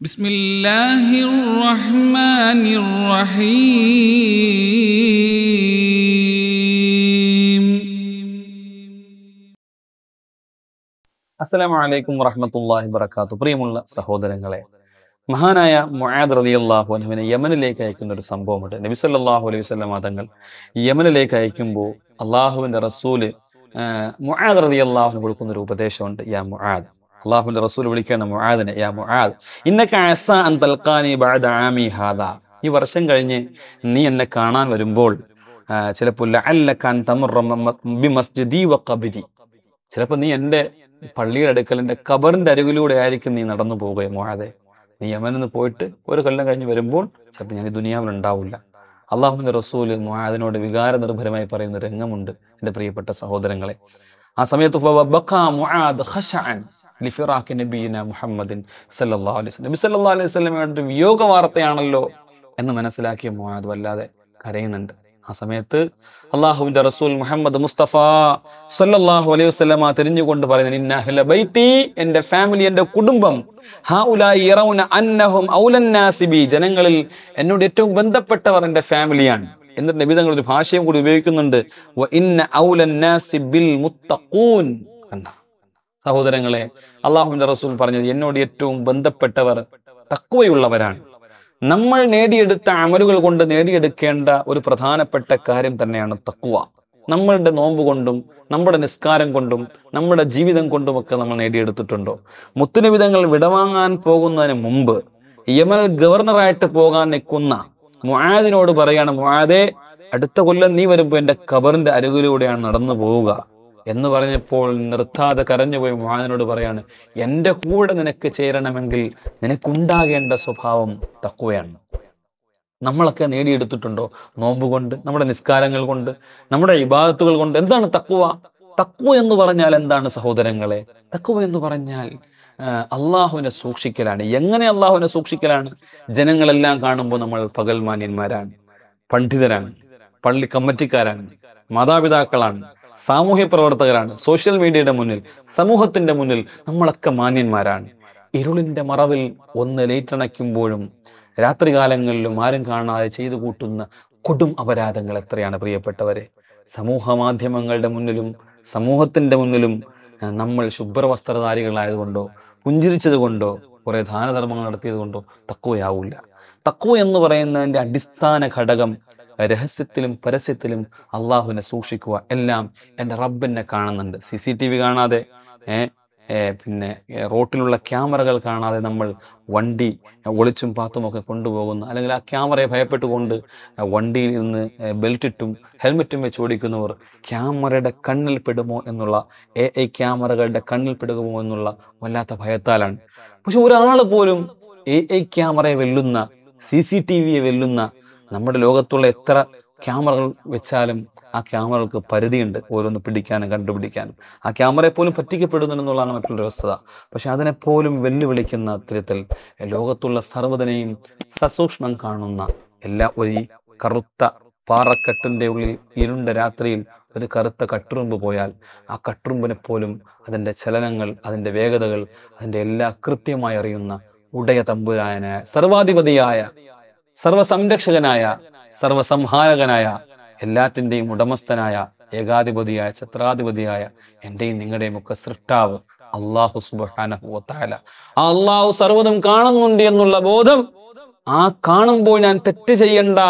بسم الله الرحمن الرحيم അസ്സലാമു അലൈക്കും വറഹമത്തല്ലാഹി വബർക്കാത്തു പ്രിയമുള്ള സഹോദരങ്ങളെ മഹാനായ മുആദ് റളിയല്ലാഹു അൻഹുവിനെ യമനിലേക്ക് അയക്കുന്ന ഒരു സംഭവമുണ്ട് നബി സല്ലല്ലാഹു അലൈഹി വസല്ലം തങ്ങൾ യമനിലേക്ക് അയക്കുമ്പോൾ അള്ളാഹുവിൻ്റെ റസൂല് മുആദ് അള്ളാഹുവിന് കൊടുക്കുന്ന ഒരു ഉപദേശമുണ്ട് യാ മുആദ് അള്ളാഹുവിൻ്റെ റസൂൽ വിളിക്കുകയാണ് മുആദിനെ യാ മുആദ് അസ അൻ ബഅദ ആമി ഈ വർഷം കഴിഞ്ഞ് നീ എന്നെ കാണാൻ വരുമ്പോൾ ചിലപ്പോൾ ലഅല്ലക്കാൻ ബി മസ്ജിദി വ ചിലപ്പോൾ നീ എൻ്റെ പള്ളിയുടെ അടുക്കൽ കബറിൻ്റെ അരികിലൂടെ ആയിരിക്കും നീ നടന്നു പോവുകയും മുആദെ നീ യമനിൽ നിന്ന് പോയിട്ട് ഒരു കൊല്ലം കഴിഞ്ഞ് വരുമ്പോൾ ചിലപ്പോൾ ഞാൻ ഈ ദുനിയാവിൽ ഉണ്ടാവില്ല അള്ളാഹുവിൻ്റെ റസൂൽ മുആദിനോട് വികാര നിർഭരമായി പറയുന്ന രംഗമുണ്ട് എൻ്റെ പ്രിയപ്പെട്ട സഹോദരങ്ങളെ ആ സമയത്ത് ലിഫിറാഖി നബീന മുഹമ്മദിൻ സല്ലാ അലൈഹി നബി സല്ലാ അലൈഹി സ്വലമയുടെ വിയോഗ വാർത്തയാണല്ലോ എന്ന് മനസ്സിലാക്കിയ മുഹാദ് വല്ലാതെ കരയുന്നുണ്ട് ആ സമയത്ത് അള്ളാഹുവിന്റെ റസൂൽ മുഹമ്മദ് മുസ്തഫ സല്ലാഹു അലൈഹി വസ്ലമ തിരിഞ്ഞുകൊണ്ട് പറയുന്നത് ഇന്നഹുല എൻ്റെ ഫാമിലി എൻ്റെ കുടുംബം ജനങ്ങളിൽ എന്നോട് ഏറ്റവും ബന്ധപ്പെട്ടവർ എന്റെ ഫാമിലിയാണ് എന്നിട്ട് നബി തങ്ങൾ ഒരു ഭാഷയും കൂടി ഉപയോഗിക്കുന്നുണ്ട് മുത്തഖൂൻ സഹോദരങ്ങളെ അള്ളാഹുവിന്റെ റസൂൽ പറഞ്ഞത് എന്നോട് ഏറ്റവും ബന്ധപ്പെട്ടവർ തക്കുവയുള്ളവരാണ് നമ്മൾ നേടിയെടുത്ത അമലുകൾ കൊണ്ട് നേടിയെടുക്കേണ്ട ഒരു പ്രധാനപ്പെട്ട കാര്യം തന്നെയാണ് തക്കുവ നമ്മളുടെ നോമ്പ് കൊണ്ടും നമ്മുടെ നിസ്കാരം കൊണ്ടും നമ്മുടെ ജീവിതം കൊണ്ടുമൊക്കെ നമ്മൾ നേടിയെടുത്തിട്ടുണ്ടോ മുത്തുനിവിധങ്ങൾ വിടവാങ്ങാൻ പോകുന്നതിന് മുമ്പ് യമൽ ഗവർണറായിട്ട് പോകാൻ നിൽക്കുന്ന മുഹാദിനോട് പറയാണ് മുഹാദെ അടുത്ത കൊല്ലം നീ വരുമ്പോൾ എൻ്റെ ഖബറിന്റെ അരികിലൂടെയാണ് നടന്നു പോവുക എന്ന് പറഞ്ഞപ്പോൾ നിർത്താതെ കരഞ്ഞുപോയി മുഹാനോട് പറയാണ് എൻ്റെ കൂടെ നിനക്ക് ചേരണമെങ്കിൽ നിനക്കുണ്ടാകേണ്ട സ്വഭാവം തക്കുകയാണ് നമ്മളൊക്കെ നേടിയെടുത്തിട്ടുണ്ടോ നോമ്പ് കൊണ്ട് നമ്മുടെ നിസ്കാരങ്ങൾ കൊണ്ട് നമ്മുടെ ഇബാദത്തുകൾ കൊണ്ട് എന്താണ് തക്കുവ തക്കുവ എന്ന് പറഞ്ഞാൽ എന്താണ് സഹോദരങ്ങളെ തക്കുവ എന്ന് പറഞ്ഞാൽ അള്ളാഹുവിനെ സൂക്ഷിക്കലാണ് എങ്ങനെ അള്ളാഹുവിനെ സൂക്ഷിക്കലാണ് ജനങ്ങളെല്ലാം കാണുമ്പോൾ നമ്മൾ പകൽമാന്യന്മാരാണ് പണ്ഡിതരാണ് പള്ളി കമ്മറ്റിക്കാരാണ് മാതാപിതാക്കളാണ് സാമൂഹ്യ പ്രവർത്തകരാണ് സോഷ്യൽ മീഡിയയുടെ മുന്നിൽ സമൂഹത്തിന്റെ മുന്നിൽ നമ്മളൊക്കെ മാന്യന്മാരാണ് ഇരുളിന്റെ മറവിൽ ഒന്ന് ലേറ്റണയ്ക്കുമ്പോഴും രാത്രികാലങ്ങളിലും ആരും കാണാതെ ചെയ്തു കൂട്ടുന്ന കൊടും അപരാധങ്ങൾ എത്രയാണ് പ്രിയപ്പെട്ടവരെ സമൂഹ മാധ്യമങ്ങളുടെ മുന്നിലും സമൂഹത്തിന്റെ മുന്നിലും നമ്മൾ ശുഭ്രവസ്ത്രധാരികളായതുകൊണ്ടോ പുഞ്ചിരിച്ചത് കൊണ്ടോ കുറേ ദാനധർമ്മങ്ങൾ നടത്തിയത് കൊണ്ടോ തക്കുവയാവില്ല തക്കുവ എന്ന് പറയുന്നതിൻ്റെ അടിസ്ഥാന ഘടകം രഹസ്യത്തിലും പരസ്യത്തിലും അള്ളാഹുവിനെ സൂക്ഷിക്കുക എല്ലാം എൻ്റെ റബ്ബിനെ കാണുന്നുണ്ട് സി സി ടി വി കാണാതെ പിന്നെ റോട്ടിലുള്ള ക്യാമറകൾ കാണാതെ നമ്മൾ വണ്ടി ഒളിച്ചും പാത്തുമൊക്കെ കൊണ്ടുപോകുന്ന അല്ലെങ്കിൽ ആ ക്യാമറയെ ഭയപ്പെട്ടുകൊണ്ട് വണ്ടിയിൽ നിന്ന് ബെൽറ്റിട്ടും ഹെൽമെറ്റും വെച്ച് ഓടിക്കുന്നവർ ക്യാമറയുടെ കണ്ണിൽ പെടുമോ എന്നുള്ള എ ഐ ക്യാമറകളുടെ കണ്ണിൽ പെടുമോ എന്നുള്ള വല്ലാത്ത ഭയത്താലാണ് പക്ഷെ ഒരാൾ പോലും എ ഐ ക്യാമറയെ വെല്ലുന്ന സി സി ടി വിയെ വെല്ലുന്ന നമ്മുടെ ലോകത്തുള്ള എത്ര ക്യാമറകൾ വെച്ചാലും ആ ക്യാമറകൾക്ക് പരിധിയുണ്ട് ഓരോന്ന് പിടിക്കാനും കണ്ടുപിടിക്കാനും ആ ക്യാമറയെ പോലും പറ്റിക്കപ്പെടുന്നുണ്ടെന്നുള്ളതാണ് മറ്റുള്ള വ്യവസ്ഥത പക്ഷെ അതിനെപ്പോലും വെല്ലുവിളിക്കുന്ന അത്തരത്തിൽ ലോകത്തുള്ള സർവ്വതനെയും സസൂക്ഷ്മം കാണുന്ന എല്ലാ ഒരു കറുത്ത പാറക്കെട്ടിൻ്റെ ഉള്ളിൽ ഇരുണ്ട രാത്രിയിൽ ഒരു കറുത്ത കട്ടുറുമ്പ് പോയാൽ ആ കട്ടുറുമ്പിനെ പോലും അതിൻ്റെ ചലനങ്ങൾ അതിൻ്റെ വേഗതകൾ അതിൻ്റെ എല്ലാ കൃത്യമായി അറിയുന്ന ഉടയ തമ്പുരായനായ സർവാധിപതിയായ സർവസംരക്ഷകനായ സർവസംഹാരകനായ എല്ലാറ്റിൻ്റെയും ഉടമസ്ഥനായ ഏകാധിപതിയായ ഛത്രാധിപതിയായ എൻ്റെയും നിങ്ങളുടെയും ഒക്കെ സൃഷ്ടാവ് അള്ളാഹു സുബാനഹുല ആ അള്ളാഹു സർവ്വതും കാണുന്നുണ്ട് എന്നുള്ള ബോധം ആ കാണുമ്പോൾ ഞാൻ തെറ്റ് ചെയ്യണ്ട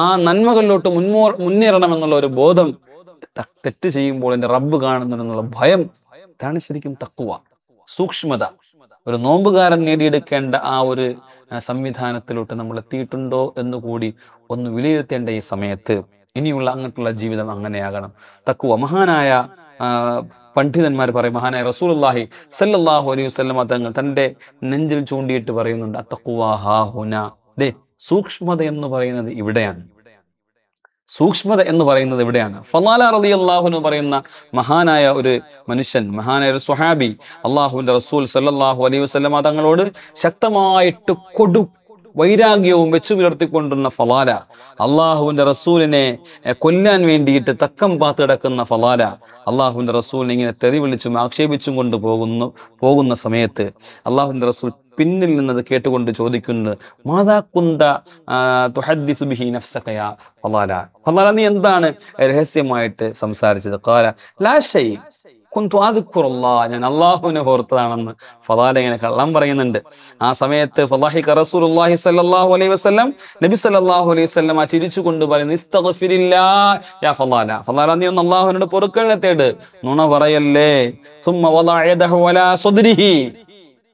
ആ നന്മകളിലോട്ട് മുൻമോ മുന്നേറണം എന്നുള്ള ഒരു ബോധം തെറ്റ് ചെയ്യുമ്പോൾ എൻ്റെ റബ്ബ് കാണുന്നുണ്ടെന്നുള്ള ഭയം ഇതാണ് ശരിക്കും തക്കുവ സൂക്ഷ്മത ഒരു നോമ്പുകാരൻ നേടിയെടുക്കേണ്ട ആ ഒരു സംവിധാനത്തിലോട്ട് നമ്മൾ എത്തിയിട്ടുണ്ടോ എന്ന് കൂടി ഒന്ന് വിലയിരുത്തേണ്ട ഈ സമയത്ത് ഇനിയുള്ള അങ്ങോട്ടുള്ള ജീവിതം അങ്ങനെയാകണം തക്കുവ മഹാനായ പണ്ഡിതന്മാർ പറയും മഹാനായ റസൂലുള്ളാഹി സല്ലല്ലാഹു അലൈഹി വസല്ലമ തങ്ങൾ തൻ്റെ നെഞ്ചിൽ ചൂണ്ടിയിട്ട് പറയുന്നുണ്ട് അത്തക്കുവാ ഹാ ഹുന ദേ സൂക്ഷ്മത എന്ന് പറയുന്നത് ഇവിടെയാണ് സൂക്ഷ്മത എന്ന് പറയുന്നത് ഇവിടെയാണ് ഫലാല റലി അള്ളാഹു എന്ന് പറയുന്ന മഹാനായ ഒരു മനുഷ്യൻ മഹാനായ ഒരു സുഹാബി അള്ളാഹുവിന്റെ റസൂൽ സല്ലാഹു അലൈഹി വസ്ലമ തങ്ങളോട് ശക്തമായിട്ട് കൊടു വൈരാഗ്യവും വെച്ചു പുലർത്തിക്കൊണ്ടിരുന്ന ഫലാല അള്ളാഹുവിന്റെ റസൂലിനെ കൊല്ലാൻ വേണ്ടിയിട്ട് തക്കം പാത്ത് കിടക്കുന്ന ഫലാല അള്ളാഹുവിന്റെ റസൂലിനെ ഇങ്ങനെ തെറി വിളിച്ചും ആക്ഷേപിച്ചും കൊണ്ട് പോകുന്നു പോകുന്ന സമയത്ത് അള്ളാഹുവിന്റെ റസൂൽ പിന്നിൽ നിന്നത് കേട്ടുകൊണ്ട് ചോദിക്കുന്നത് മാതാ കുന്ത നീ എന്താണ് രഹസ്യമായിട്ട് സംസാരിച്ചത് കാല ലാശൈ കുന്തുഅ്ക്കുറുല്ലാ ഞാൻ അള്ളാഹുവിനെ ഓർത്തതാണെന്ന് ഫലാൽ ഇങ്ങനെ കള്ളം പറയുന്നുണ്ട് ആ സമയത്ത് ഫലാഹി സല്ലല്ലാഹു അലൈഹി വസല്ലം നബി സല്ലല്ലാഹു അലൈഹി വസല്ലം ആ ചിരിച്ചു കൊണ്ട് പറയുന്നു ഇസ്തഗ്ഫിരില്ലാ യാ നുണ പറയല്ലേ സുമ്മ വലാ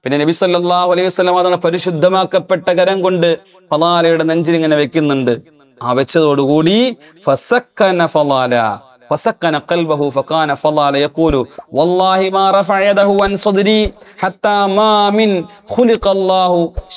പിന്നെ നബി സല്ലാഹു അലൈഹി വസല്ലമ അതാണ് പരിശുദ്ധമാക്കപ്പെട്ട കരം കൊണ്ട് ഫലാലയുടെ നെഞ്ചിൽ ഇങ്ങനെ വെക്കുന്നുണ്ട് ആ വെച്ചതോടുകൂടി ഫസക്കന ഫലാല فسكن قلبه فكان فضل يقول والله ما رفع يده عن صدري حتى ما من خلق الله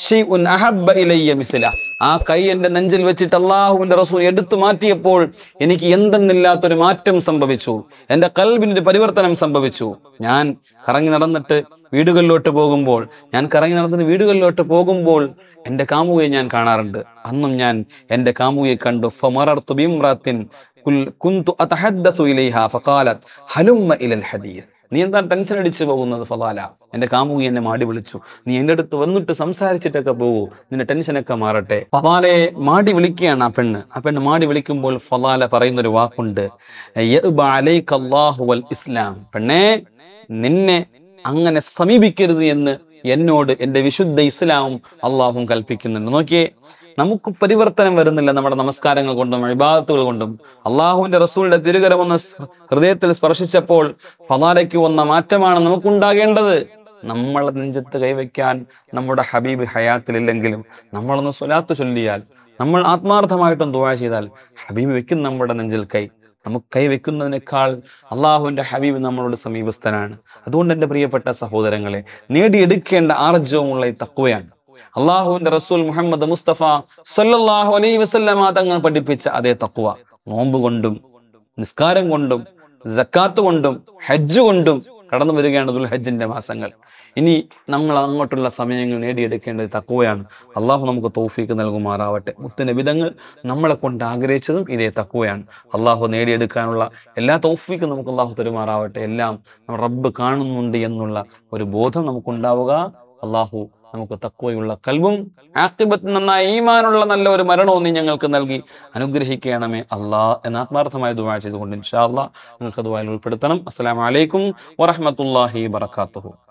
شيء احب الي مثله ആ കൈ എൻ്റെ നെഞ്ചിൽ വെച്ചിട്ട് അള്ളാഹുവിൻ്റെ റസൂൽ എടുത്തു മാറ്റിയപ്പോൾ എനിക്ക് എന്തെന്നില്ലാത്തൊരു മാറ്റം സംഭവിച്ചു എൻ്റെ ഒരു പരിവർത്തനം സംഭവിച്ചു ഞാൻ കറങ്ങി നടന്നിട്ട് വീടുകളിലോട്ട് പോകുമ്പോൾ ഞാൻ കറങ്ങി നടന്നിട്ട് വീടുകളിലോട്ട് പോകുമ്പോൾ എൻ്റെ കാമുകയെ ഞാൻ കാണാറുണ്ട് അന്നും ഞാൻ എൻ്റെ കാമുകയെ കണ്ടു ഫമറർ ബിംറാത്തിൻ കുൽ കുന്തു അതഹദ്ദസു ഇലൈഹ ഫഖാലത് ഹലുമ്മ ഇലൽ ഹദീസ് നീ എന്താ ടെൻഷൻ അടിച്ചു പോകുന്നത് ഫലാല എന്റെ കാമുകി എന്നെ മാടി വിളിച്ചു നീ എൻ്റെ അടുത്ത് വന്നിട്ട് സംസാരിച്ചിട്ടൊക്കെ പോകൂ നിന്റെ ടെൻഷനൊക്കെ മാറട്ടെ ഫലാലയെ മാടി വിളിക്കുകയാണ് ആ പെണ്ണ് ആ പെണ്ണ് മാടി വിളിക്കുമ്പോൾ ഫലാല പറയുന്ന ഒരു വാക്കുണ്ട് ഇസ്ലാം പെണ്ണേ നിന്നെ അങ്ങനെ സമീപിക്കരുത് എന്ന് എന്നോട് എൻ്റെ വിശുദ്ധ ഇസ്ലാമും അള്ളാഹും കൽപ്പിക്കുന്നുണ്ട് നോക്കിയേ നമുക്ക് പരിവർത്തനം വരുന്നില്ല നമ്മുടെ നമസ്കാരങ്ങൾ കൊണ്ടും അഭിഭാഗത്തുകൾ കൊണ്ടും അള്ളാഹുവിന്റെ റസൂലിന്റെ തിരുകരം ഒന്ന് ഹൃദയത്തിൽ സ്പർശിച്ചപ്പോൾ പതാരയ്ക്ക് വന്ന മാറ്റമാണ് നമുക്കുണ്ടാകേണ്ടത് നമ്മളെ നെഞ്ചത്ത് കൈവയ്ക്കാൻ നമ്മുടെ ഹബീബ് ഹയാത്തിലില്ലെങ്കിലും നമ്മളൊന്ന് സ്വലാത്ത് ചൊല്ലിയാൽ നമ്മൾ ആത്മാർത്ഥമായിട്ടും ദുവാ ചെയ്താൽ ഹബീബ് വെക്കും നമ്മുടെ നെഞ്ചിൽ കൈ നമുക്ക് കൈവയ്ക്കുന്നതിനേക്കാൾ അള്ളാഹുവിന്റെ ഹബീബ് നമ്മളോട് സമീപസ്ഥനാണ് അതുകൊണ്ട് എൻ്റെ പ്രിയപ്പെട്ട സഹോദരങ്ങളെ നേടിയെടുക്കേണ്ട ആർജവുമുള്ള ഈ തക്കുവയാണ് അള്ളാഹുവിന്റെ റസൂൽ മുഹമ്മദ് മുസ്തഫ സല്ലാഹു അലൈ വസ്ലമ തങ്ങൾ പഠിപ്പിച്ച അതേ തക്കുവ നോമ്പ് കൊണ്ടും നിസ്കാരം കൊണ്ടും ജക്കാത്ത് കൊണ്ടും ഹജ്ജ് കൊണ്ടും കടന്നു വരികയാണ് ദുൽഹജ്ജിന്റെ ഹജ്ജിന്റെ മാസങ്ങൾ ഇനി നമ്മൾ അങ്ങോട്ടുള്ള സമയങ്ങൾ ഒരു തക്കുവയാണ് അള്ളാഹു നമുക്ക് തോഫീക്ക് നൽകുമാറാവട്ടെ വിധങ്ങൾ നമ്മളെ കൊണ്ട് ആഗ്രഹിച്ചതും ഇതേ തക്കുവയാണ് അള്ളാഹു നേടിയെടുക്കാനുള്ള എല്ലാ തോഫീക്കും നമുക്ക് അള്ളാഹു തരുമാറാവട്ടെ എല്ലാം റബ്ബ് കാണുന്നുണ്ട് എന്നുള്ള ഒരു ബോധം നമുക്കുണ്ടാവുക അള്ളാഹു നമുക്ക് തക്കുവയുള്ള കൽവും ആക്തിബത്ത് നന്നായി ഈമാനുള്ള നല്ല ഒരു മരണവും നീ ഞങ്ങൾക്ക് നൽകി അനുഗ്രഹിക്കണമേ അള്ളാ എന്ന ആത്മാർത്ഥമായ ദുബാ ചെയ്തുകൊണ്ട് ഇൻഷാ നിങ്ങൾക്ക് ദുബായിൽ ഉൾപ്പെടുത്തണം അസ്സലാമലൈക്കും വറഹമത്തല്ലാഹി വബർക്കാത്തുഹു